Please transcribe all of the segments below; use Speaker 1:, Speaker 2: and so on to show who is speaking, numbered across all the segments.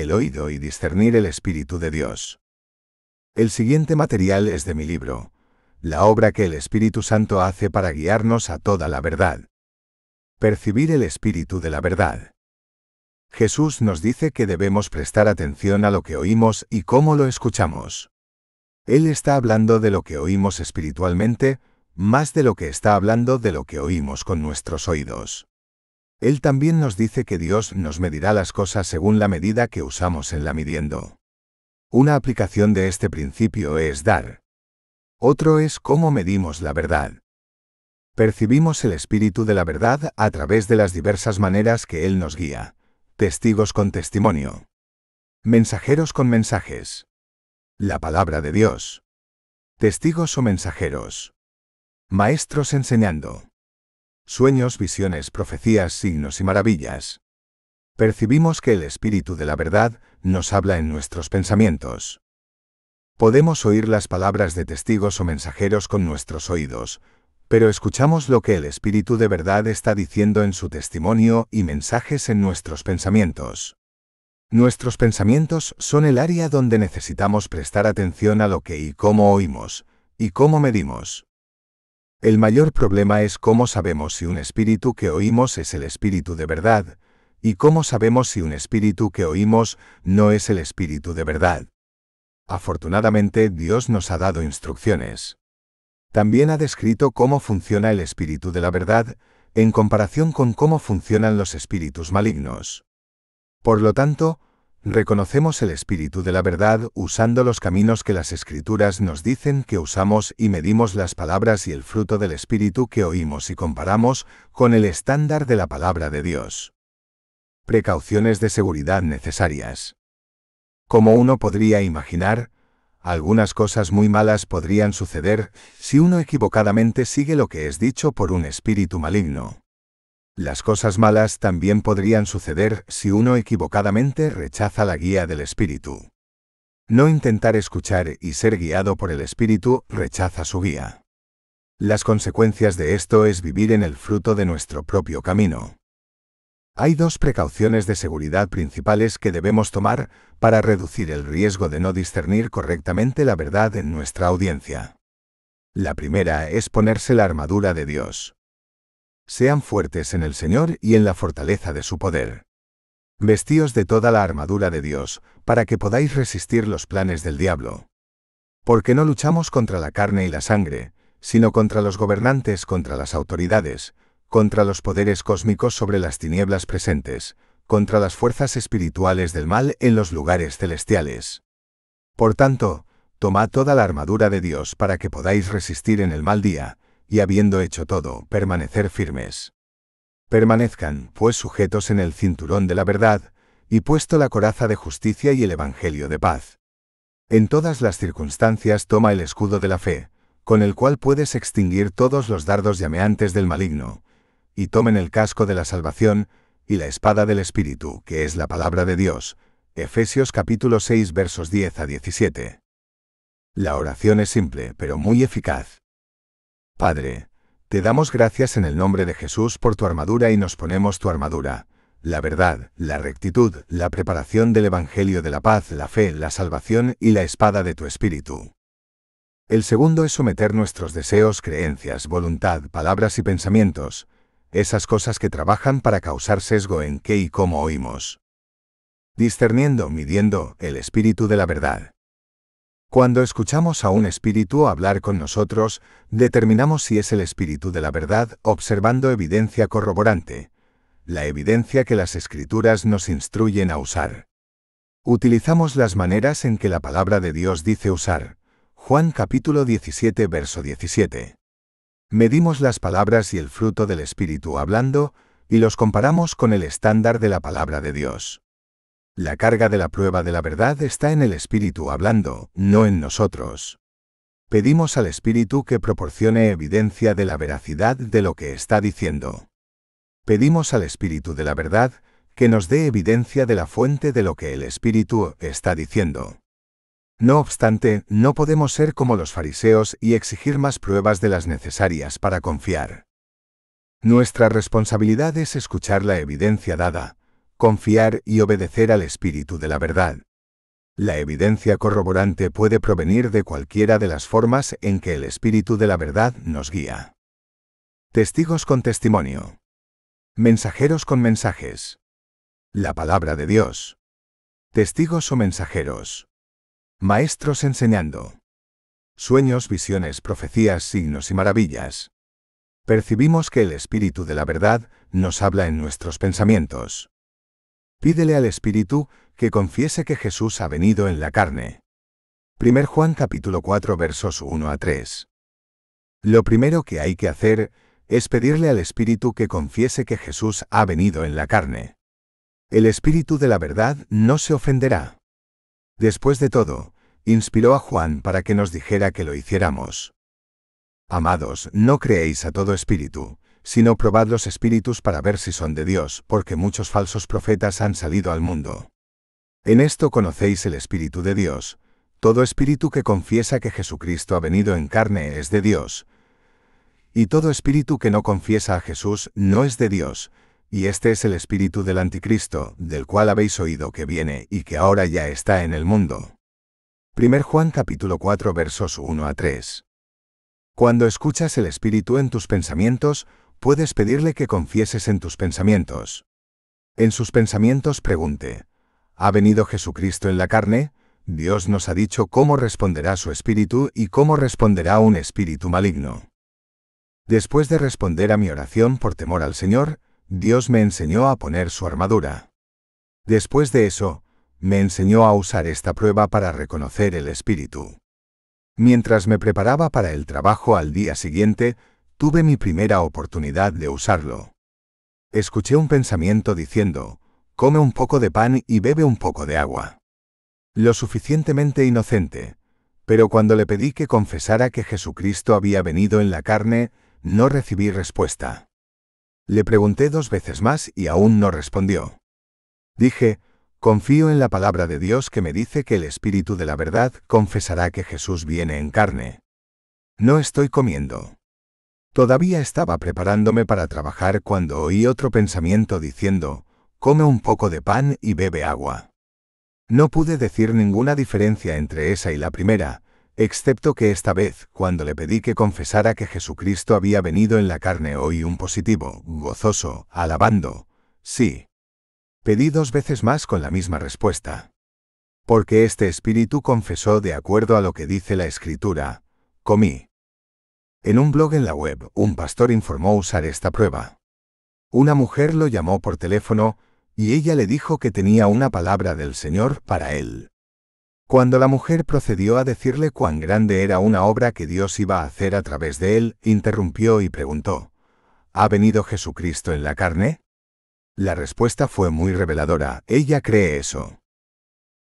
Speaker 1: el oído y discernir el Espíritu de Dios. El siguiente material es de mi libro, la obra que el Espíritu Santo hace para guiarnos a toda la verdad. Percibir el Espíritu de la verdad. Jesús nos dice que debemos prestar atención a lo que oímos y cómo lo escuchamos. Él está hablando de lo que oímos espiritualmente, más de lo que está hablando de lo que oímos con nuestros oídos. Él también nos dice que Dios nos medirá las cosas según la medida que usamos en la midiendo. Una aplicación de este principio es dar. Otro es cómo medimos la verdad. Percibimos el espíritu de la verdad a través de las diversas maneras que Él nos guía. Testigos con testimonio. Mensajeros con mensajes. La palabra de Dios. Testigos o mensajeros. Maestros enseñando sueños, visiones, profecías, signos y maravillas. Percibimos que el Espíritu de la verdad nos habla en nuestros pensamientos. Podemos oír las palabras de testigos o mensajeros con nuestros oídos, pero escuchamos lo que el Espíritu de verdad está diciendo en su testimonio y mensajes en nuestros pensamientos. Nuestros pensamientos son el área donde necesitamos prestar atención a lo que y cómo oímos, y cómo medimos. El mayor problema es cómo sabemos si un espíritu que oímos es el espíritu de verdad, y cómo sabemos si un espíritu que oímos no es el espíritu de verdad. Afortunadamente Dios nos ha dado instrucciones. También ha descrito cómo funciona el espíritu de la verdad, en comparación con cómo funcionan los espíritus malignos. Por lo tanto, Reconocemos el espíritu de la verdad usando los caminos que las escrituras nos dicen que usamos y medimos las palabras y el fruto del espíritu que oímos y comparamos con el estándar de la palabra de Dios. Precauciones de seguridad necesarias. Como uno podría imaginar, algunas cosas muy malas podrían suceder si uno equivocadamente sigue lo que es dicho por un espíritu maligno. Las cosas malas también podrían suceder si uno equivocadamente rechaza la guía del Espíritu. No intentar escuchar y ser guiado por el Espíritu rechaza su guía. Las consecuencias de esto es vivir en el fruto de nuestro propio camino. Hay dos precauciones de seguridad principales que debemos tomar para reducir el riesgo de no discernir correctamente la verdad en nuestra audiencia. La primera es ponerse la armadura de Dios. Sean fuertes en el Señor y en la fortaleza de su poder. Vestíos de toda la armadura de Dios, para que podáis resistir los planes del diablo. Porque no luchamos contra la carne y la sangre, sino contra los gobernantes, contra las autoridades, contra los poderes cósmicos sobre las tinieblas presentes, contra las fuerzas espirituales del mal en los lugares celestiales. Por tanto, tomad toda la armadura de Dios para que podáis resistir en el mal día, y habiendo hecho todo, permanecer firmes. Permanezcan, pues, sujetos en el cinturón de la verdad, y puesto la coraza de justicia y el Evangelio de paz. En todas las circunstancias toma el escudo de la fe, con el cual puedes extinguir todos los dardos llameantes del maligno, y tomen el casco de la salvación y la espada del Espíritu, que es la palabra de Dios. Efesios capítulo 6 versos 10 a 17. La oración es simple, pero muy eficaz. Padre, te damos gracias en el nombre de Jesús por tu armadura y nos ponemos tu armadura. La verdad, la rectitud, la preparación del Evangelio de la paz, la fe, la salvación y la espada de tu espíritu. El segundo es someter nuestros deseos, creencias, voluntad, palabras y pensamientos, esas cosas que trabajan para causar sesgo en qué y cómo oímos. Discerniendo, midiendo, el espíritu de la verdad. Cuando escuchamos a un espíritu hablar con nosotros, determinamos si es el espíritu de la verdad observando evidencia corroborante, la evidencia que las escrituras nos instruyen a usar. Utilizamos las maneras en que la palabra de Dios dice usar. Juan capítulo 17, verso 17. Medimos las palabras y el fruto del Espíritu hablando, y los comparamos con el estándar de la palabra de Dios. La carga de la prueba de la verdad está en el Espíritu hablando, no en nosotros. Pedimos al Espíritu que proporcione evidencia de la veracidad de lo que está diciendo. Pedimos al Espíritu de la verdad que nos dé evidencia de la fuente de lo que el Espíritu está diciendo. No obstante, no podemos ser como los fariseos y exigir más pruebas de las necesarias para confiar. Nuestra responsabilidad es escuchar la evidencia dada, confiar y obedecer al espíritu de la verdad. La evidencia corroborante puede provenir de cualquiera de las formas en que el espíritu de la verdad nos guía. Testigos con testimonio. Mensajeros con mensajes. La palabra de Dios. Testigos o mensajeros. Maestros enseñando. Sueños, visiones, profecías, signos y maravillas. Percibimos que el espíritu de la verdad nos habla en nuestros pensamientos. Pídele al Espíritu que confiese que Jesús ha venido en la carne. 1 Juan capítulo 4 versos 1 a 3. Lo primero que hay que hacer es pedirle al Espíritu que confiese que Jesús ha venido en la carne. El Espíritu de la verdad no se ofenderá. Después de todo, inspiró a Juan para que nos dijera que lo hiciéramos. Amados, no creéis a todo espíritu, sino probad los espíritus para ver si son de Dios, porque muchos falsos profetas han salido al mundo. En esto conocéis el Espíritu de Dios, todo espíritu que confiesa que Jesucristo ha venido en carne es de Dios. Y todo espíritu que no confiesa a Jesús no es de Dios, y este es el espíritu del anticristo, del cual habéis oído que viene y que ahora ya está en el mundo. 1 Juan capítulo 4 versos 1 a 3. Cuando escuchas el espíritu en tus pensamientos, puedes pedirle que confieses en tus pensamientos. En sus pensamientos pregunte, ¿ha venido Jesucristo en la carne? Dios nos ha dicho cómo responderá su espíritu y cómo responderá un espíritu maligno. Después de responder a mi oración por temor al Señor, Dios me enseñó a poner su armadura. Después de eso, me enseñó a usar esta prueba para reconocer el espíritu. Mientras me preparaba para el trabajo al día siguiente, tuve mi primera oportunidad de usarlo. Escuché un pensamiento diciendo, come un poco de pan y bebe un poco de agua. Lo suficientemente inocente, pero cuando le pedí que confesara que Jesucristo había venido en la carne, no recibí respuesta. Le pregunté dos veces más y aún no respondió. Dije, confío en la palabra de Dios que me dice que el Espíritu de la verdad confesará que Jesús viene en carne. No estoy comiendo. Todavía estaba preparándome para trabajar cuando oí otro pensamiento diciendo, come un poco de pan y bebe agua. No pude decir ninguna diferencia entre esa y la primera, excepto que esta vez, cuando le pedí que confesara que Jesucristo había venido en la carne oí un positivo, gozoso, alabando, sí. Pedí dos veces más con la misma respuesta. Porque este espíritu confesó de acuerdo a lo que dice la Escritura, comí. En un blog en la web, un pastor informó usar esta prueba. Una mujer lo llamó por teléfono y ella le dijo que tenía una palabra del Señor para él. Cuando la mujer procedió a decirle cuán grande era una obra que Dios iba a hacer a través de él, interrumpió y preguntó, ¿Ha venido Jesucristo en la carne? La respuesta fue muy reveladora, ella cree eso.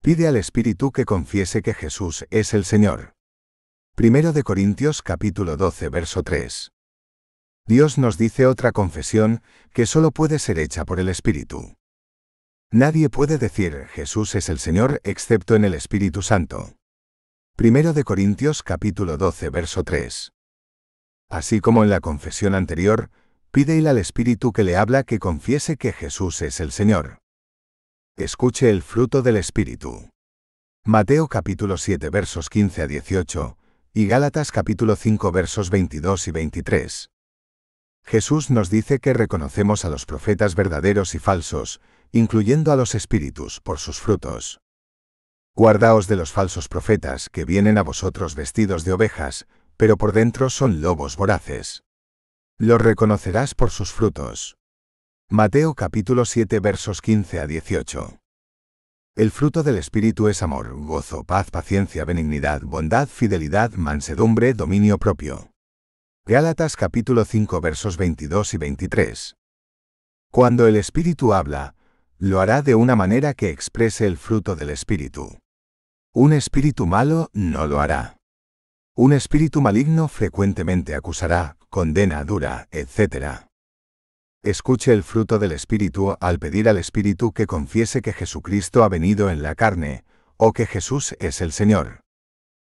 Speaker 1: Pide al Espíritu que confiese que Jesús es el Señor. 1 de Corintios capítulo 12 verso 3. Dios nos dice otra confesión que solo puede ser hecha por el Espíritu. Nadie puede decir Jesús es el Señor excepto en el Espíritu Santo. Primero de Corintios capítulo 12 verso 3. Así como en la confesión anterior, pídele al Espíritu que le habla que confiese que Jesús es el Señor. Escuche el fruto del Espíritu. Mateo capítulo 7 versos 15 a 18, y Gálatas capítulo 5 versos 22 y 23. Jesús nos dice que reconocemos a los profetas verdaderos y falsos, incluyendo a los espíritus, por sus frutos. Guardaos de los falsos profetas que vienen a vosotros vestidos de ovejas, pero por dentro son lobos voraces. Los reconocerás por sus frutos. Mateo capítulo 7 versos 15 a 18. El fruto del Espíritu es amor, gozo, paz, paciencia, benignidad, bondad, fidelidad, mansedumbre, dominio propio. Gálatas capítulo 5 versos 22 y 23. Cuando el Espíritu habla, lo hará de una manera que exprese el fruto del Espíritu. Un espíritu malo no lo hará. Un espíritu maligno frecuentemente acusará, condena dura, etc escuche el fruto del Espíritu al pedir al Espíritu que confiese que Jesucristo ha venido en la carne, o que Jesús es el Señor.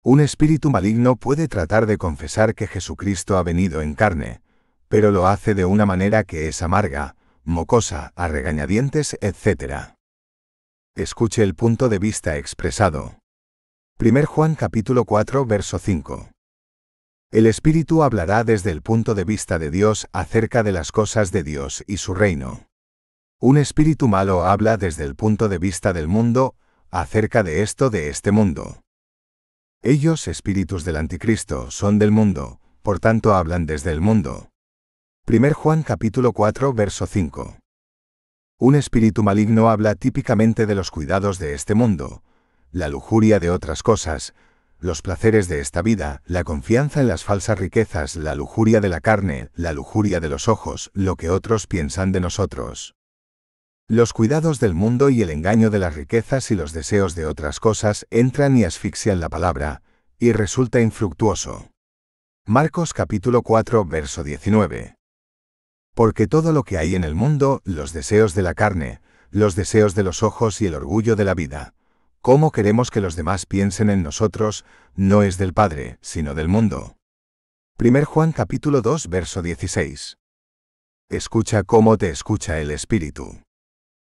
Speaker 1: Un espíritu maligno puede tratar de confesar que Jesucristo ha venido en carne, pero lo hace de una manera que es amarga, mocosa, a regañadientes, etc. Escuche el punto de vista expresado. 1 Juan capítulo 4 verso 5. El Espíritu hablará desde el punto de vista de Dios acerca de las cosas de Dios y su reino. Un espíritu malo habla desde el punto de vista del mundo acerca de esto de este mundo. Ellos, espíritus del anticristo, son del mundo, por tanto hablan desde el mundo. 1 Juan capítulo 4 verso 5. Un espíritu maligno habla típicamente de los cuidados de este mundo, la lujuria de otras cosas, los placeres de esta vida, la confianza en las falsas riquezas, la lujuria de la carne, la lujuria de los ojos, lo que otros piensan de nosotros. Los cuidados del mundo y el engaño de las riquezas y los deseos de otras cosas entran y asfixian la palabra, y resulta infructuoso. Marcos capítulo 4 verso 19. Porque todo lo que hay en el mundo, los deseos de la carne, los deseos de los ojos y el orgullo de la vida, cómo queremos que los demás piensen en nosotros, no es del Padre, sino del mundo. 1 Juan capítulo 2 verso 16. Escucha cómo te escucha el Espíritu.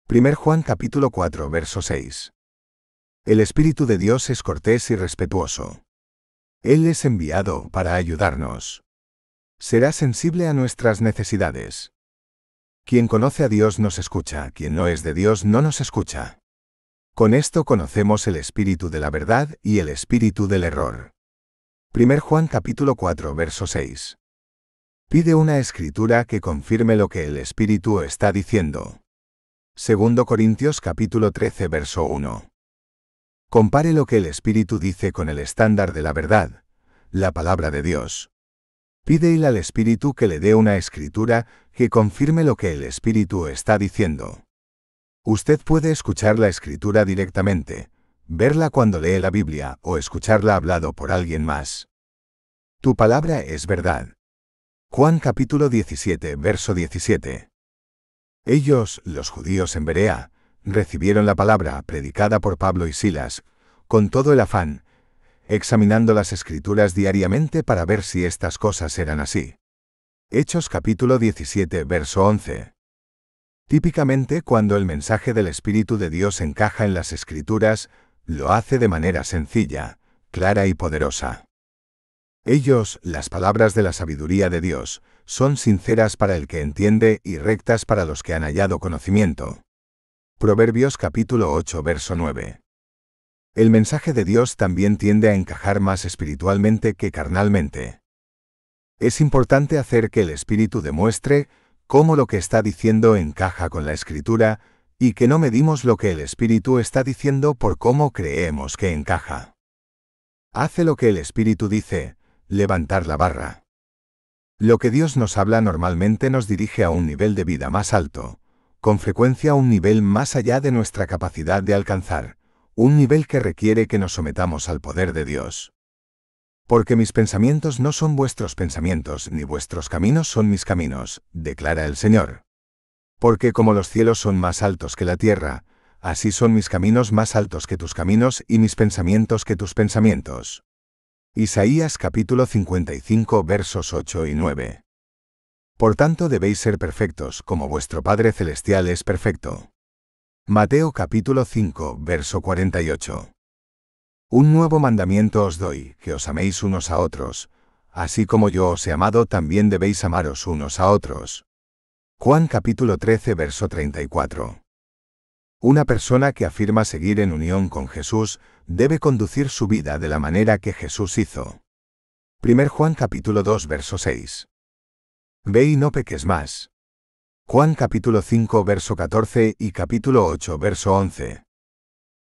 Speaker 1: 1 Juan capítulo 4 verso 6. El Espíritu de Dios es cortés y respetuoso. Él es enviado para ayudarnos. Será sensible a nuestras necesidades. Quien conoce a Dios nos escucha, quien no es de Dios no nos escucha. Con esto conocemos el espíritu de la verdad y el espíritu del error. 1 Juan capítulo 4 verso 6. Pide una escritura que confirme lo que el espíritu está diciendo. 2 Corintios capítulo 13 verso 1. Compare lo que el espíritu dice con el estándar de la verdad, la palabra de Dios. Pide al espíritu que le dé una escritura que confirme lo que el espíritu está diciendo. Usted puede escuchar la escritura directamente, verla cuando lee la Biblia o escucharla hablado por alguien más. Tu palabra es verdad. Juan capítulo 17, verso 17. Ellos, los judíos en Berea, recibieron la palabra predicada por Pablo y Silas, con todo el afán, examinando las escrituras diariamente para ver si estas cosas eran así. Hechos capítulo 17, verso 11. Típicamente, cuando el mensaje del Espíritu de Dios encaja en las Escrituras, lo hace de manera sencilla, clara y poderosa. Ellos, las palabras de la sabiduría de Dios, son sinceras para el que entiende y rectas para los que han hallado conocimiento. Proverbios capítulo 8 verso 9. El mensaje de Dios también tiende a encajar más espiritualmente que carnalmente. Es importante hacer que el Espíritu demuestre cómo lo que está diciendo encaja con la escritura, y que no medimos lo que el Espíritu está diciendo por cómo creemos que encaja. Hace lo que el Espíritu dice, levantar la barra. Lo que Dios nos habla normalmente nos dirige a un nivel de vida más alto, con frecuencia a un nivel más allá de nuestra capacidad de alcanzar, un nivel que requiere que nos sometamos al poder de Dios. Porque mis pensamientos no son vuestros pensamientos, ni vuestros caminos son mis caminos, declara el Señor. Porque como los cielos son más altos que la tierra, así son mis caminos más altos que tus caminos y mis pensamientos que tus pensamientos. Isaías capítulo 55 versos 8 y 9. Por tanto debéis ser perfectos, como vuestro Padre Celestial es perfecto. Mateo capítulo 5 verso 48. Un nuevo mandamiento os doy, que os améis unos a otros. Así como yo os he amado, también debéis amaros unos a otros. Juan capítulo 13, verso 34. Una persona que afirma seguir en unión con Jesús debe conducir su vida de la manera que Jesús hizo. 1 Juan capítulo 2, verso 6. Ve y no peques más. Juan capítulo 5, verso 14 y capítulo 8, verso 11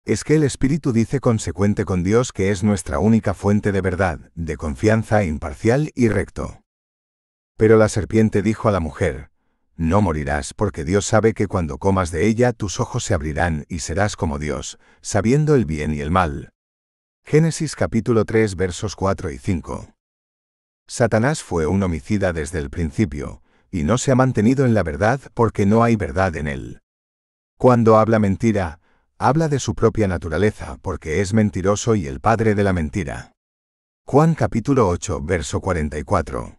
Speaker 1: es que el Espíritu dice consecuente con Dios que es nuestra única fuente de verdad, de confianza imparcial y recto. Pero la serpiente dijo a la mujer, No morirás porque Dios sabe que cuando comas de ella tus ojos se abrirán y serás como Dios, sabiendo el bien y el mal. Génesis capítulo 3 versos 4 y 5. Satanás fue un homicida desde el principio, y no se ha mantenido en la verdad porque no hay verdad en él. Cuando habla mentira, habla de su propia naturaleza porque es mentiroso y el padre de la mentira. Juan capítulo 8, verso 44.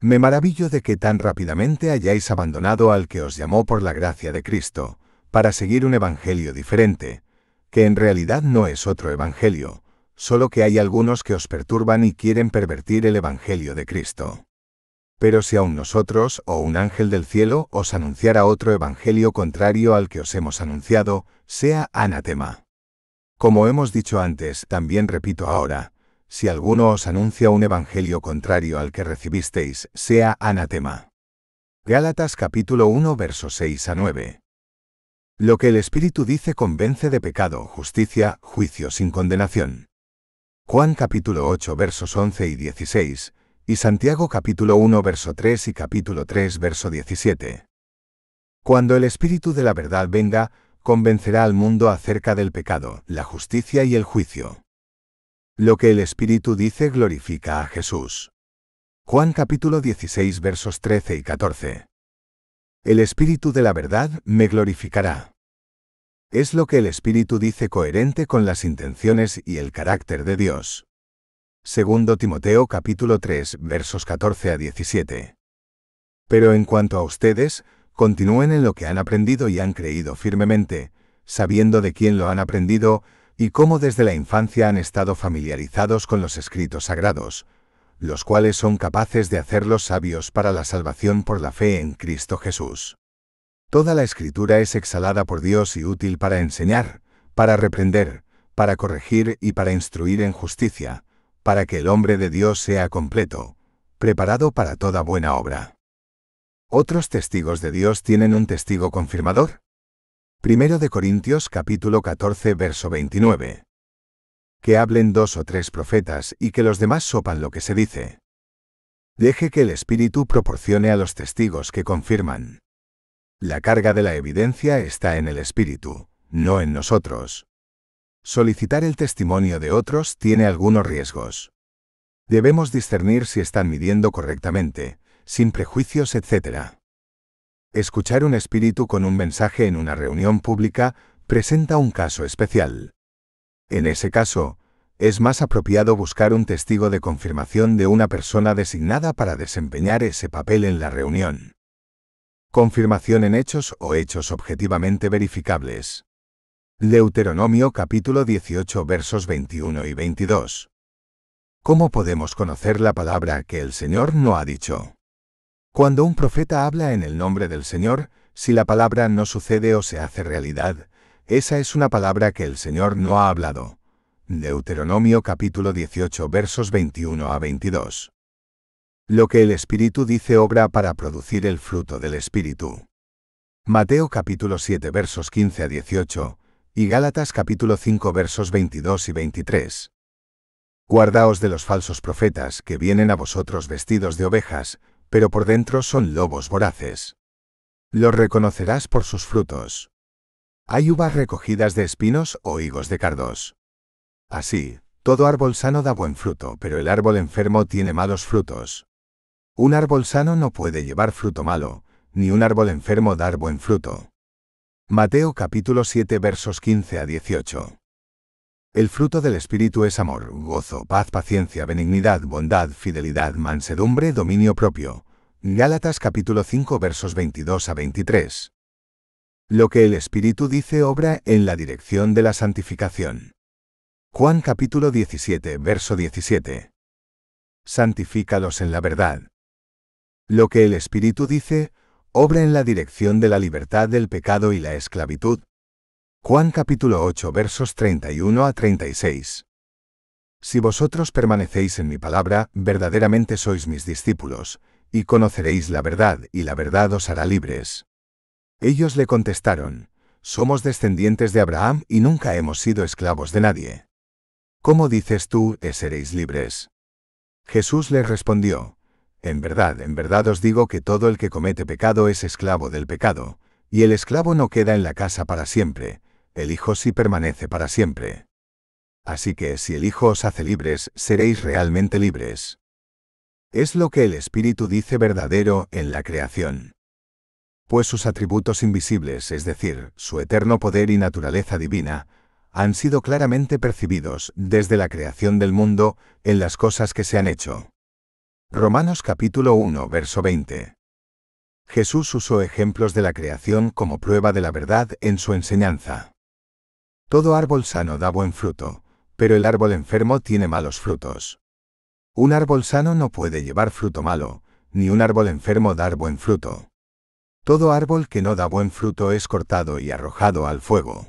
Speaker 1: Me maravillo de que tan rápidamente hayáis abandonado al que os llamó por la gracia de Cristo, para seguir un evangelio diferente, que en realidad no es otro evangelio, solo que hay algunos que os perturban y quieren pervertir el evangelio de Cristo. Pero si aún nosotros, o un ángel del cielo, os anunciara otro evangelio contrario al que os hemos anunciado, sea anatema. Como hemos dicho antes, también repito ahora, si alguno os anuncia un evangelio contrario al que recibisteis, sea anatema. Gálatas capítulo 1 versos 6 a 9. Lo que el Espíritu dice convence de pecado, justicia, juicio sin condenación. Juan capítulo 8 versos 11 y 16, y Santiago capítulo 1 verso 3 y capítulo 3 verso 17. Cuando el Espíritu de la verdad venga, convencerá al mundo acerca del pecado, la justicia y el juicio. Lo que el Espíritu dice glorifica a Jesús. Juan capítulo 16 versos 13 y 14. El Espíritu de la verdad me glorificará. Es lo que el Espíritu dice coherente con las intenciones y el carácter de Dios. 2 Timoteo capítulo 3, versos 14 a 17. Pero en cuanto a ustedes, continúen en lo que han aprendido y han creído firmemente, sabiendo de quién lo han aprendido y cómo desde la infancia han estado familiarizados con los escritos sagrados, los cuales son capaces de hacerlos sabios para la salvación por la fe en Cristo Jesús. Toda la escritura es exhalada por Dios y útil para enseñar, para reprender, para corregir y para instruir en justicia para que el hombre de Dios sea completo, preparado para toda buena obra. ¿Otros testigos de Dios tienen un testigo confirmador? Primero de Corintios capítulo 14 verso 29. Que hablen dos o tres profetas y que los demás sopan lo que se dice. Deje que el Espíritu proporcione a los testigos que confirman. La carga de la evidencia está en el Espíritu, no en nosotros. Solicitar el testimonio de otros tiene algunos riesgos. Debemos discernir si están midiendo correctamente, sin prejuicios, etc. Escuchar un espíritu con un mensaje en una reunión pública presenta un caso especial. En ese caso, es más apropiado buscar un testigo de confirmación de una persona designada para desempeñar ese papel en la reunión. Confirmación en hechos o hechos objetivamente verificables. Deuteronomio capítulo 18 versos 21 y 22. ¿Cómo podemos conocer la palabra que el Señor no ha dicho? Cuando un profeta habla en el nombre del Señor, si la palabra no sucede o se hace realidad, esa es una palabra que el Señor no ha hablado. Deuteronomio capítulo 18 versos 21 a 22. Lo que el Espíritu dice obra para producir el fruto del Espíritu. Mateo capítulo 7 versos 15 a 18, y Gálatas capítulo 5 versos 22 y 23. Guardaos de los falsos profetas que vienen a vosotros vestidos de ovejas, pero por dentro son lobos voraces. Los reconocerás por sus frutos. Hay uvas recogidas de espinos o higos de cardos. Así, todo árbol sano da buen fruto, pero el árbol enfermo tiene malos frutos. Un árbol sano no puede llevar fruto malo, ni un árbol enfermo dar buen fruto. Mateo capítulo 7 versos 15 a 18. El fruto del Espíritu es amor, gozo, paz, paciencia, benignidad, bondad, fidelidad, mansedumbre, dominio propio. Gálatas capítulo 5 versos 22 a 23. Lo que el Espíritu dice obra en la dirección de la santificación. Juan capítulo 17 verso 17. Santifícalos en la verdad. Lo que el Espíritu dice obra en la dirección de la libertad del pecado y la esclavitud. Juan capítulo 8 versos 31 a 36. Si vosotros permanecéis en mi palabra, verdaderamente sois mis discípulos, y conoceréis la verdad, y la verdad os hará libres. Ellos le contestaron, Somos descendientes de Abraham y nunca hemos sido esclavos de nadie. ¿Cómo dices tú, que eh, seréis libres? Jesús les respondió, en verdad, en verdad os digo que todo el que comete pecado es esclavo del pecado, y el esclavo no queda en la casa para siempre, el Hijo sí permanece para siempre. Así que si el Hijo os hace libres, seréis realmente libres. Es lo que el Espíritu dice verdadero en la creación. Pues sus atributos invisibles, es decir, su eterno poder y naturaleza divina, han sido claramente percibidos desde la creación del mundo en las cosas que se han hecho Romanos capítulo 1, verso 20. Jesús usó ejemplos de la creación como prueba de la verdad en su enseñanza. Todo árbol sano da buen fruto, pero el árbol enfermo tiene malos frutos. Un árbol sano no puede llevar fruto malo, ni un árbol enfermo dar buen fruto. Todo árbol que no da buen fruto es cortado y arrojado al fuego.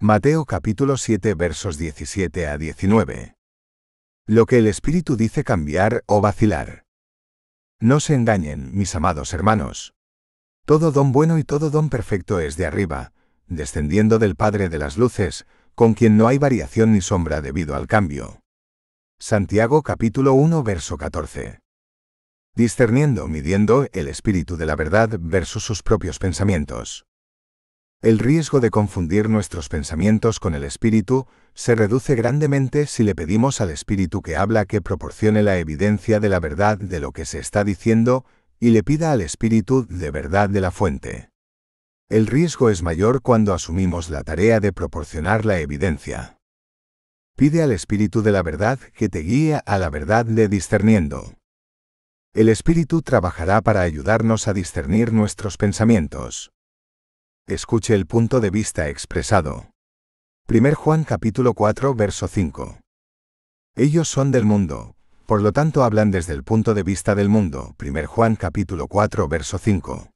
Speaker 1: Mateo capítulo 7 versos 17 a 19 lo que el Espíritu dice cambiar o vacilar. No se engañen, mis amados hermanos. Todo don bueno y todo don perfecto es de arriba, descendiendo del Padre de las Luces, con quien no hay variación ni sombra debido al cambio. Santiago capítulo 1 verso 14. Discerniendo, midiendo el espíritu de la verdad versus sus propios pensamientos el riesgo de confundir nuestros pensamientos con el espíritu se reduce grandemente si le pedimos al espíritu que habla que proporcione la evidencia de la verdad de lo que se está diciendo y le pida al espíritu de verdad de la fuente. El riesgo es mayor cuando asumimos la tarea de proporcionar la evidencia. Pide al espíritu de la verdad que te guíe a la verdad de discerniendo. El espíritu trabajará para ayudarnos a discernir nuestros pensamientos. Escuche el punto de vista expresado. 1 Juan capítulo 4 verso 5. Ellos son del mundo, por lo tanto hablan desde el punto de vista del mundo. 1 Juan capítulo 4 verso 5.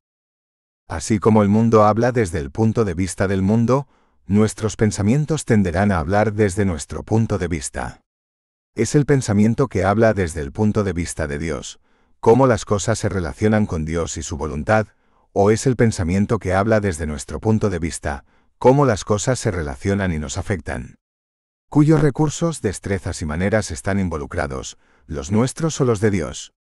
Speaker 1: Así como el mundo habla desde el punto de vista del mundo, nuestros pensamientos tenderán a hablar desde nuestro punto de vista. Es el pensamiento que habla desde el punto de vista de Dios, cómo las cosas se relacionan con Dios y su voluntad, o es el pensamiento que habla desde nuestro punto de vista, cómo las cosas se relacionan y nos afectan. Cuyos recursos, destrezas y maneras están involucrados, los nuestros o los de Dios.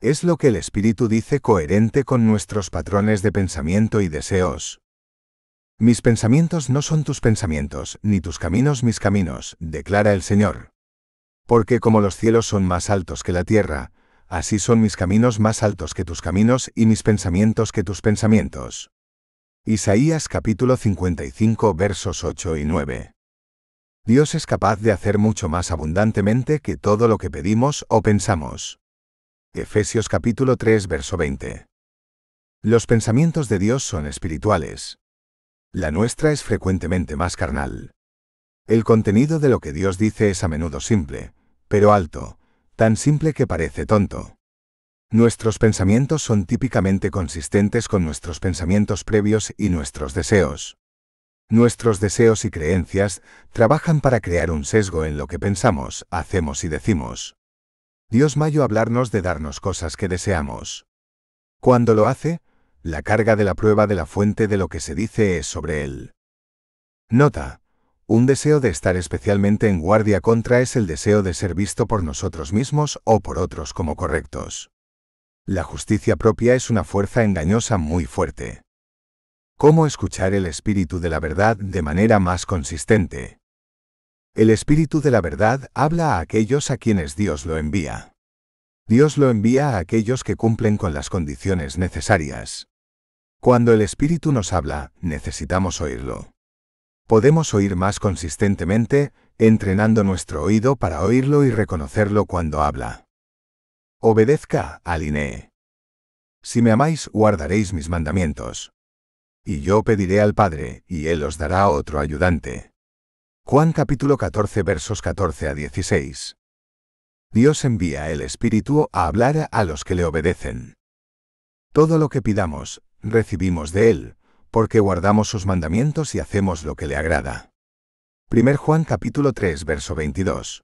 Speaker 1: Es lo que el Espíritu dice coherente con nuestros patrones de pensamiento y deseos. Mis pensamientos no son tus pensamientos, ni tus caminos mis caminos, declara el Señor. Porque como los cielos son más altos que la tierra, Así son mis caminos más altos que tus caminos y mis pensamientos que tus pensamientos. Isaías capítulo 55 versos 8 y 9. Dios es capaz de hacer mucho más abundantemente que todo lo que pedimos o pensamos. Efesios capítulo 3 verso 20. Los pensamientos de Dios son espirituales. La nuestra es frecuentemente más carnal. El contenido de lo que Dios dice es a menudo simple, pero alto, tan simple que parece tonto. Nuestros pensamientos son típicamente consistentes con nuestros pensamientos previos y nuestros deseos. Nuestros deseos y creencias trabajan para crear un sesgo en lo que pensamos, hacemos y decimos. Dios mayo hablarnos de darnos cosas que deseamos. Cuando lo hace, la carga de la prueba de la fuente de lo que se dice es sobre él. Nota. Un deseo de estar especialmente en guardia contra es el deseo de ser visto por nosotros mismos o por otros como correctos. La justicia propia es una fuerza engañosa muy fuerte. ¿Cómo escuchar el espíritu de la verdad de manera más consistente? El espíritu de la verdad habla a aquellos a quienes Dios lo envía. Dios lo envía a aquellos que cumplen con las condiciones necesarias. Cuando el Espíritu nos habla, necesitamos oírlo podemos oír más consistentemente, entrenando nuestro oído para oírlo y reconocerlo cuando habla. Obedezca, alinee. Si me amáis, guardaréis mis mandamientos. Y yo pediré al Padre, y Él os dará otro ayudante. Juan capítulo 14 versos 14 a 16. Dios envía el Espíritu a hablar a los que le obedecen. Todo lo que pidamos, recibimos de Él, porque guardamos sus mandamientos y hacemos lo que le agrada. 1 Juan capítulo 3 verso 22.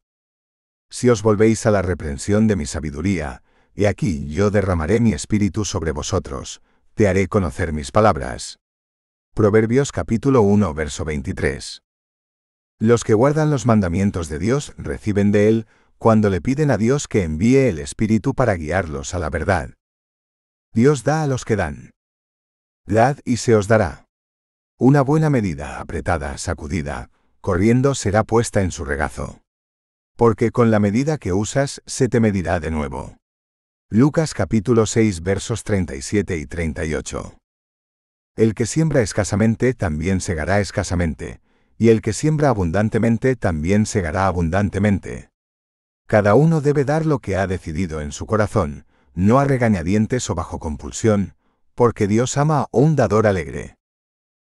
Speaker 1: Si os volvéis a la reprensión de mi sabiduría, he aquí yo derramaré mi espíritu sobre vosotros, te haré conocer mis palabras. Proverbios capítulo 1 verso 23. Los que guardan los mandamientos de Dios reciben de Él cuando le piden a Dios que envíe el Espíritu para guiarlos a la verdad. Dios da a los que dan. Dad y se os dará. Una buena medida, apretada, sacudida, corriendo será puesta en su regazo. Porque con la medida que usas se te medirá de nuevo. Lucas capítulo 6 versos 37 y 38. El que siembra escasamente también segará escasamente, y el que siembra abundantemente también segará abundantemente. Cada uno debe dar lo que ha decidido en su corazón, no a regañadientes o bajo compulsión, porque Dios ama a un dador alegre.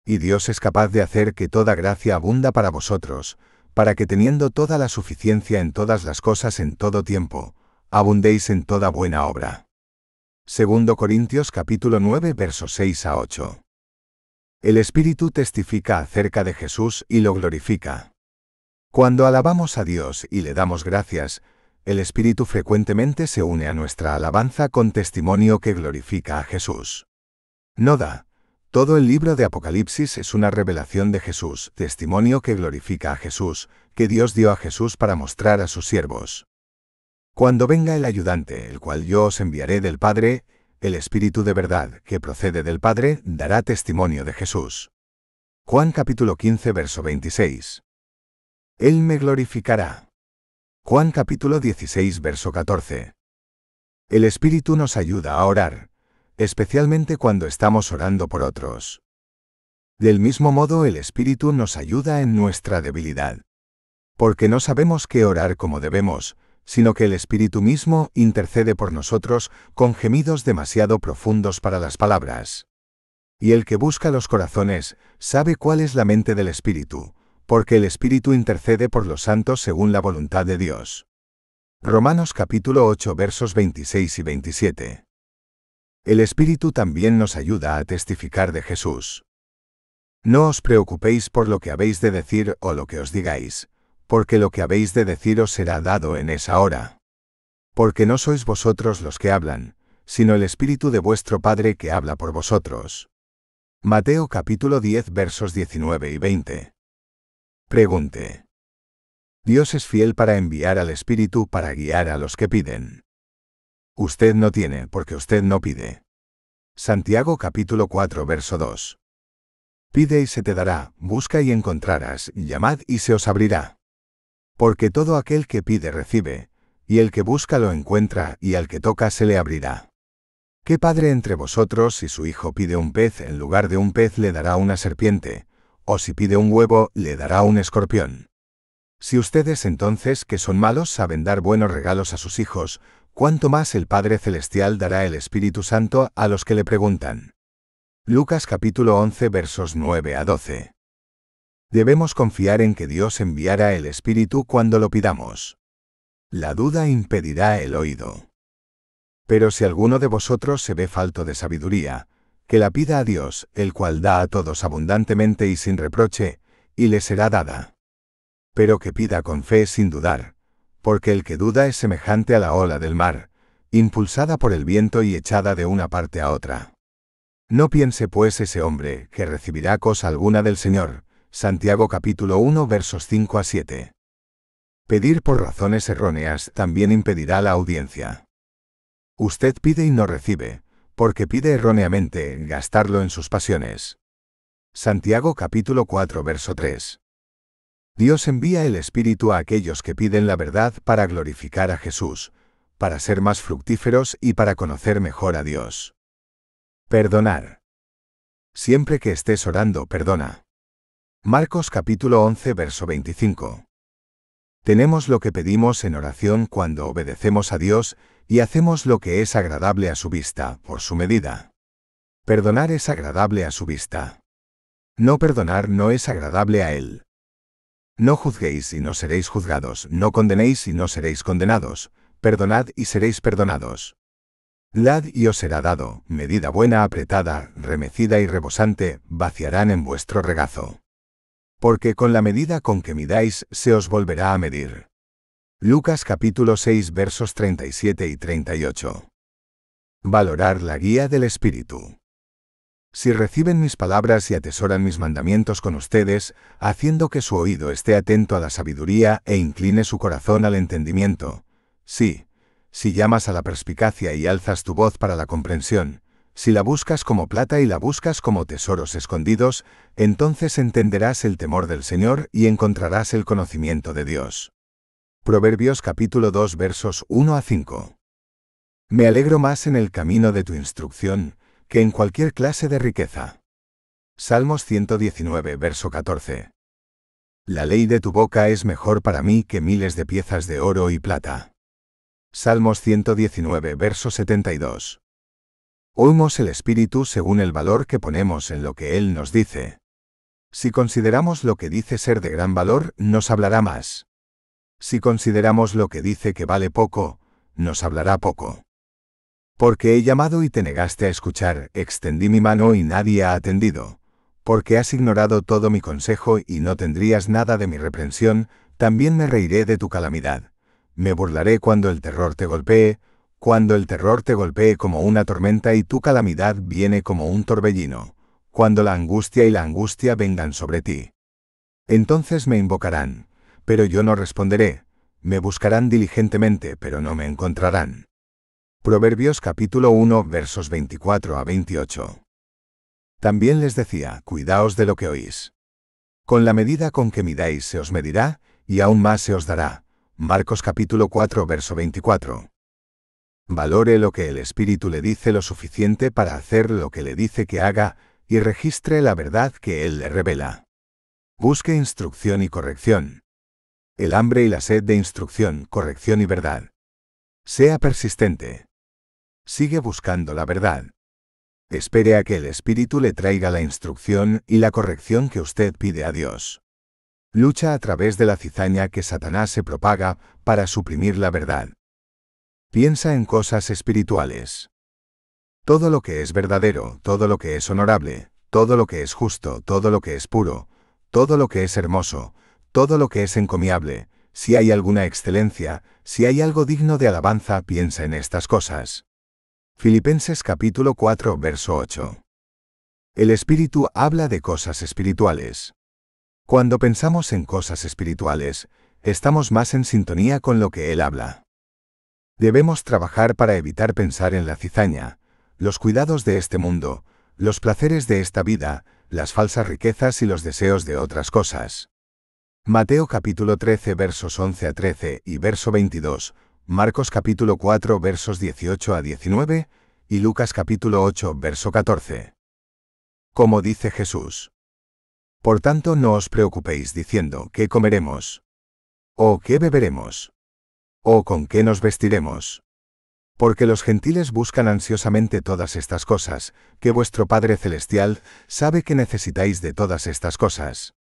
Speaker 1: Y Dios es capaz de hacer que toda gracia abunda para vosotros, para que teniendo toda la suficiencia en todas las cosas en todo tiempo, abundéis en toda buena obra. 2 Corintios capítulo 9 versos 6 a 8. El Espíritu testifica acerca de Jesús y lo glorifica. Cuando alabamos a Dios y le damos gracias, el Espíritu frecuentemente se une a nuestra alabanza con testimonio que glorifica a Jesús. Noda. Todo el libro de Apocalipsis es una revelación de Jesús, testimonio que glorifica a Jesús, que Dios dio a Jesús para mostrar a sus siervos. Cuando venga el ayudante, el cual yo os enviaré del Padre, el Espíritu de verdad, que procede del Padre, dará testimonio de Jesús. Juan capítulo 15, verso 26. Él me glorificará. Juan capítulo 16, verso 14. El Espíritu nos ayuda a orar, especialmente cuando estamos orando por otros. Del mismo modo el Espíritu nos ayuda en nuestra debilidad. Porque no sabemos qué orar como debemos, sino que el Espíritu mismo intercede por nosotros con gemidos demasiado profundos para las palabras. Y el que busca los corazones sabe cuál es la mente del Espíritu, porque el Espíritu intercede por los santos según la voluntad de Dios. Romanos capítulo 8 versos 26 y 27. El Espíritu también nos ayuda a testificar de Jesús. No os preocupéis por lo que habéis de decir o lo que os digáis, porque lo que habéis de decir os será dado en esa hora. Porque no sois vosotros los que hablan, sino el Espíritu de vuestro Padre que habla por vosotros. Mateo capítulo 10 versos 19 y 20. Pregunte. Dios es fiel para enviar al Espíritu para guiar a los que piden. Usted no tiene porque usted no pide. Santiago capítulo 4 verso 2. Pide y se te dará, busca y encontrarás, llamad y se os abrirá. Porque todo aquel que pide recibe, y el que busca lo encuentra, y al que toca se le abrirá. ¿Qué padre entre vosotros si su hijo pide un pez en lugar de un pez le dará una serpiente, o si pide un huevo le dará un escorpión? Si ustedes entonces que son malos saben dar buenos regalos a sus hijos, cuánto más el Padre Celestial dará el Espíritu Santo a los que le preguntan. Lucas capítulo 11 versos 9 a 12. Debemos confiar en que Dios enviará el Espíritu cuando lo pidamos. La duda impedirá el oído. Pero si alguno de vosotros se ve falto de sabiduría, que la pida a Dios, el cual da a todos abundantemente y sin reproche, y le será dada. Pero que pida con fe sin dudar, porque el que duda es semejante a la ola del mar, impulsada por el viento y echada de una parte a otra. No piense pues ese hombre, que recibirá cosa alguna del Señor. Santiago capítulo 1 versos 5 a 7. Pedir por razones erróneas también impedirá la audiencia. Usted pide y no recibe, porque pide erróneamente gastarlo en sus pasiones. Santiago capítulo 4 verso 3. Dios envía el Espíritu a aquellos que piden la verdad para glorificar a Jesús, para ser más fructíferos y para conocer mejor a Dios. Perdonar. Siempre que estés orando, perdona. Marcos capítulo 11, verso 25. Tenemos lo que pedimos en oración cuando obedecemos a Dios y hacemos lo que es agradable a su vista, por su medida. Perdonar es agradable a su vista. No perdonar no es agradable a Él. No juzguéis y no seréis juzgados, no condenéis y no seréis condenados, perdonad y seréis perdonados. Lad y os será dado, medida buena, apretada, remecida y rebosante, vaciarán en vuestro regazo. Porque con la medida con que midáis, se os volverá a medir. Lucas capítulo 6 versos 37 y 38. Valorar la guía del Espíritu. Si reciben mis palabras y atesoran mis mandamientos con ustedes, haciendo que su oído esté atento a la sabiduría e incline su corazón al entendimiento. Sí, si llamas a la perspicacia y alzas tu voz para la comprensión, si la buscas como plata y la buscas como tesoros escondidos, entonces entenderás el temor del Señor y encontrarás el conocimiento de Dios. Proverbios capítulo 2 versos 1 a 5. Me alegro más en el camino de tu instrucción, que en cualquier clase de riqueza. Salmos 119, verso 14. La ley de tu boca es mejor para mí que miles de piezas de oro y plata. Salmos 119, verso 72. Oímos el Espíritu según el valor que ponemos en lo que Él nos dice. Si consideramos lo que dice ser de gran valor, nos hablará más. Si consideramos lo que dice que vale poco, nos hablará poco. Porque he llamado y te negaste a escuchar, extendí mi mano y nadie ha atendido. Porque has ignorado todo mi consejo y no tendrías nada de mi reprensión, también me reiré de tu calamidad. Me burlaré cuando el terror te golpee, cuando el terror te golpee como una tormenta y tu calamidad viene como un torbellino, cuando la angustia y la angustia vengan sobre ti. Entonces me invocarán, pero yo no responderé, me buscarán diligentemente, pero no me encontrarán. Proverbios capítulo 1 versos 24 a 28. También les decía, cuidaos de lo que oís. Con la medida con que midáis se os medirá, y aún más se os dará. Marcos capítulo 4 verso 24. Valore lo que el Espíritu le dice lo suficiente para hacer lo que le dice que haga, y registre la verdad que Él le revela. Busque instrucción y corrección. El hambre y la sed de instrucción, corrección y verdad. Sea persistente sigue buscando la verdad. Espere a que el Espíritu le traiga la instrucción y la corrección que usted pide a Dios. Lucha a través de la cizaña que Satanás se propaga para suprimir la verdad. Piensa en cosas espirituales. Todo lo que es verdadero, todo lo que es honorable, todo lo que es justo, todo lo que es puro, todo lo que es hermoso, todo lo que es encomiable, si hay alguna excelencia, si hay algo digno de alabanza, piensa en estas cosas. Filipenses capítulo 4, verso 8. El Espíritu habla de cosas espirituales. Cuando pensamos en cosas espirituales, estamos más en sintonía con lo que Él habla. Debemos trabajar para evitar pensar en la cizaña, los cuidados de este mundo, los placeres de esta vida, las falsas riquezas y los deseos de otras cosas. Mateo capítulo 13 versos 11 a 13 y verso 22, Marcos capítulo 4 versos 18 a 19 y Lucas capítulo 8 verso 14. Como dice Jesús. Por tanto, no os preocupéis diciendo qué comeremos, o qué beberemos, o con qué nos vestiremos. Porque los gentiles buscan ansiosamente todas estas cosas, que vuestro Padre Celestial sabe que necesitáis de todas estas cosas.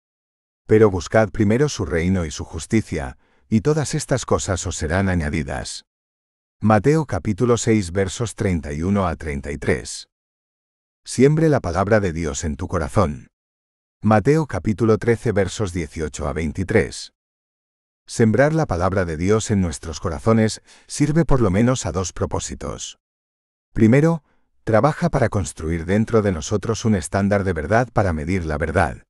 Speaker 1: Pero buscad primero su reino y su justicia, y todas estas cosas os serán añadidas. Mateo capítulo 6 versos 31 a 33. Siembre la palabra de Dios en tu corazón. Mateo capítulo 13 versos 18 a 23. Sembrar la palabra de Dios en nuestros corazones sirve por lo menos a dos propósitos. Primero, trabaja para construir dentro de nosotros un estándar de verdad para medir la verdad.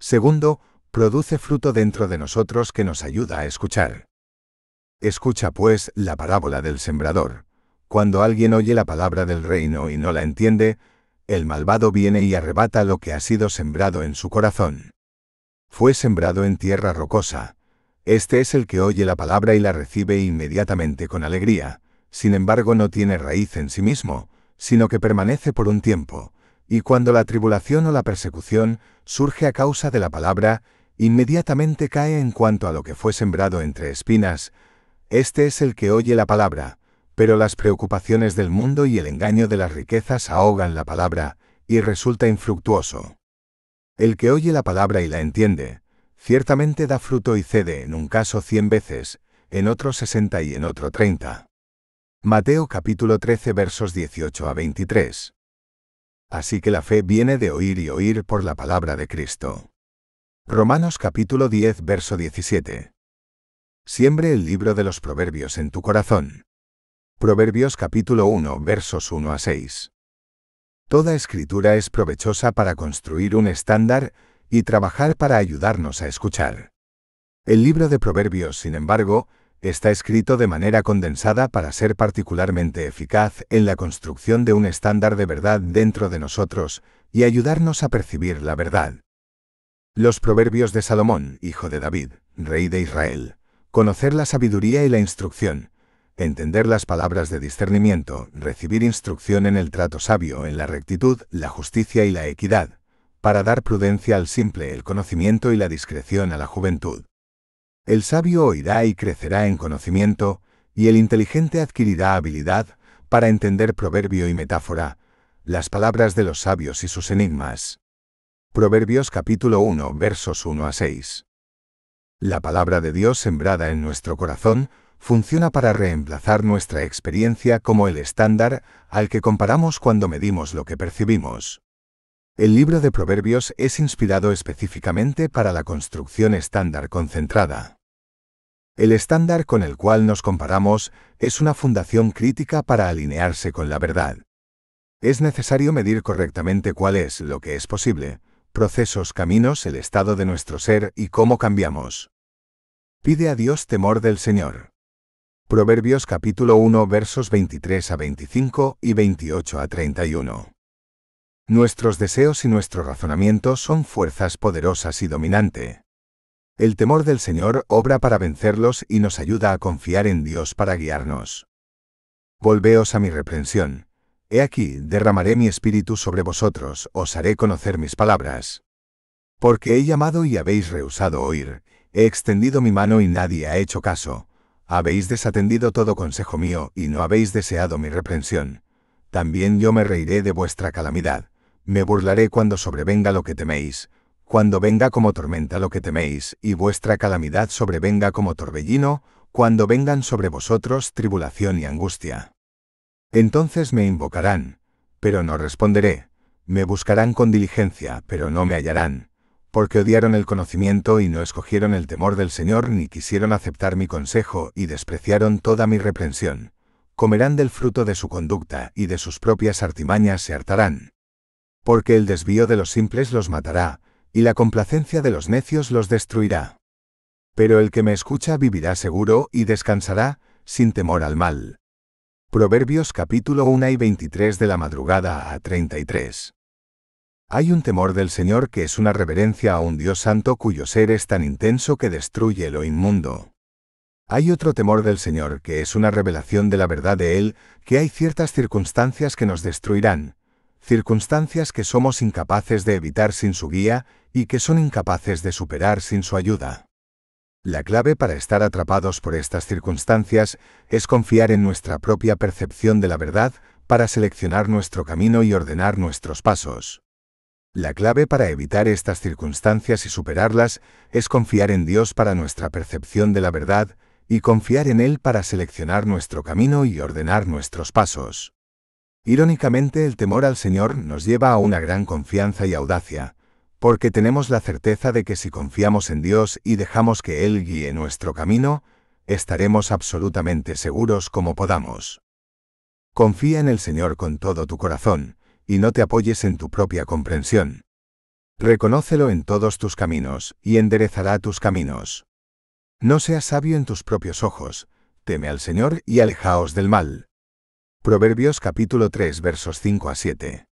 Speaker 1: Segundo, produce fruto dentro de nosotros que nos ayuda a escuchar. Escucha, pues, la parábola del sembrador. Cuando alguien oye la palabra del reino y no la entiende, el malvado viene y arrebata lo que ha sido sembrado en su corazón. Fue sembrado en tierra rocosa. Este es el que oye la palabra y la recibe inmediatamente con alegría, sin embargo no tiene raíz en sí mismo, sino que permanece por un tiempo, y cuando la tribulación o la persecución surge a causa de la palabra, inmediatamente cae en cuanto a lo que fue sembrado entre espinas. Este es el que oye la palabra, pero las preocupaciones del mundo y el engaño de las riquezas ahogan la palabra, y resulta infructuoso. El que oye la palabra y la entiende, ciertamente da fruto y cede en un caso cien veces, en otro sesenta y en otro treinta. Mateo capítulo 13 versos 18 a 23. Así que la fe viene de oír y oír por la palabra de Cristo. Romanos capítulo 10, verso 17. Siembre el libro de los Proverbios en tu corazón. Proverbios capítulo 1, versos 1 a 6. Toda escritura es provechosa para construir un estándar y trabajar para ayudarnos a escuchar. El libro de Proverbios, sin embargo, está escrito de manera condensada para ser particularmente eficaz en la construcción de un estándar de verdad dentro de nosotros y ayudarnos a percibir la verdad. Los proverbios de Salomón, hijo de David, rey de Israel. Conocer la sabiduría y la instrucción. Entender las palabras de discernimiento, recibir instrucción en el trato sabio, en la rectitud, la justicia y la equidad, para dar prudencia al simple, el conocimiento y la discreción a la juventud. El sabio oirá y crecerá en conocimiento, y el inteligente adquirirá habilidad para entender proverbio y metáfora, las palabras de los sabios y sus enigmas. Proverbios capítulo 1 versos 1 a 6. La palabra de Dios sembrada en nuestro corazón funciona para reemplazar nuestra experiencia como el estándar al que comparamos cuando medimos lo que percibimos. El libro de Proverbios es inspirado específicamente para la construcción estándar concentrada. El estándar con el cual nos comparamos es una fundación crítica para alinearse con la verdad. Es necesario medir correctamente cuál es lo que es posible, procesos, caminos, el estado de nuestro ser y cómo cambiamos. Pide a Dios temor del Señor. Proverbios capítulo 1 versos 23 a 25 y 28 a 31. Nuestros deseos y nuestro razonamiento son fuerzas poderosas y dominante. El temor del Señor obra para vencerlos y nos ayuda a confiar en Dios para guiarnos. Volveos a mi reprensión, He aquí, derramaré mi espíritu sobre vosotros, os haré conocer mis palabras. Porque he llamado y habéis rehusado oír, he extendido mi mano y nadie ha hecho caso. Habéis desatendido todo consejo mío y no habéis deseado mi reprensión. También yo me reiré de vuestra calamidad. Me burlaré cuando sobrevenga lo que teméis, cuando venga como tormenta lo que teméis, y vuestra calamidad sobrevenga como torbellino, cuando vengan sobre vosotros tribulación y angustia. Entonces me invocarán, pero no responderé. Me buscarán con diligencia, pero no me hallarán. Porque odiaron el conocimiento y no escogieron el temor del Señor ni quisieron aceptar mi consejo y despreciaron toda mi reprensión. Comerán del fruto de su conducta y de sus propias artimañas se hartarán. Porque el desvío de los simples los matará, y la complacencia de los necios los destruirá. Pero el que me escucha vivirá seguro y descansará, sin temor al mal. Proverbios capítulo 1 y 23 de la madrugada a 33. Hay un temor del Señor que es una reverencia a un Dios santo cuyo ser es tan intenso que destruye lo inmundo. Hay otro temor del Señor que es una revelación de la verdad de Él, que hay ciertas circunstancias que nos destruirán, circunstancias que somos incapaces de evitar sin su guía y que son incapaces de superar sin su ayuda. La clave para estar atrapados por estas circunstancias es confiar en nuestra propia percepción de la verdad para seleccionar nuestro camino y ordenar nuestros pasos. La clave para evitar estas circunstancias y superarlas es confiar en Dios para nuestra percepción de la verdad y confiar en Él para seleccionar nuestro camino y ordenar nuestros pasos. Irónicamente, el temor al Señor nos lleva a una gran confianza y audacia, porque tenemos la certeza de que si confiamos en Dios y dejamos que Él guíe nuestro camino, estaremos absolutamente seguros como podamos. Confía en el Señor con todo tu corazón, y no te apoyes en tu propia comprensión. Reconócelo en todos tus caminos, y enderezará tus caminos. No seas sabio en tus propios ojos, teme al Señor y alejaos del mal. Proverbios capítulo 3 versos 5 a 7.